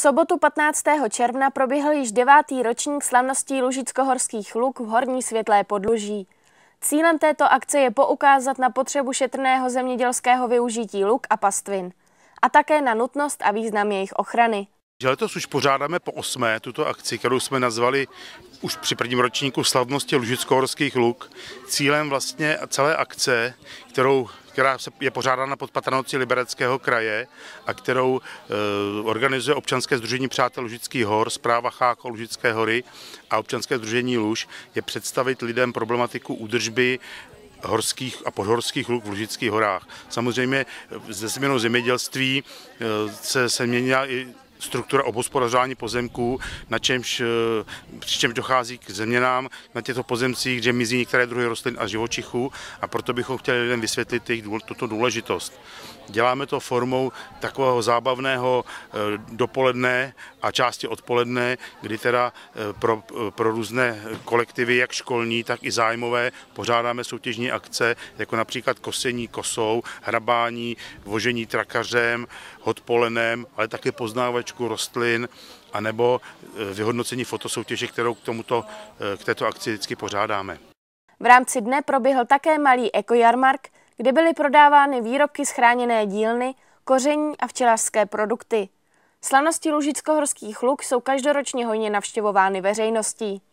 sobotu 15. června proběhl již devátý ročník slavností horských luk v Horní Světlé podluží. Cílem této akce je poukázat na potřebu šetrného zemědělského využití luk a pastvin a také na nutnost a význam jejich ochrany. Letos už pořádáme po osmé tuto akci, kterou jsme nazvali už při prvním ročníku slavnosti Lúžicko-horských luk. Cílem vlastně celé akce, kterou která je pořádána pod patronací Libereckého kraje a kterou eh, organizuje občanské združení Přátel Lužický hor, zpráva Cháko Lužické hory a občanské združení Luž, je představit lidem problematiku údržby horských a podhorských luk v Lužických horách. Samozřejmě se změnou zemědělství eh, se, se měnila i struktura obospodařování pozemků, na čemž, eh, přičemž dochází k změnám na těchto pozemcích, že mizí některé druhy rostlin a živočichů a proto bychom chtěli lidem vysvětlit jejich tuto důležitost. Děláme to formou takového zábavného eh, dopoledne a části odpoledne, kdy teda eh, pro, pro různé kolektivy, jak školní, tak i zájmové, pořádáme soutěžní akce, jako například kosení kosou, hrabání, vožení trakařem, odpolenem, ale také poznávač výsadečku rostlin anebo eh, vyhodnocení fotosoutěže, kterou k, tomuto, eh, k této akci vždycky pořádáme. V rámci dne proběhl také malý ekojarmark, kde byly prodávány výrobky schráněné dílny, koření a včelařské produkty. Slanosti horských luk jsou každoročně hojně navštěvovány veřejností.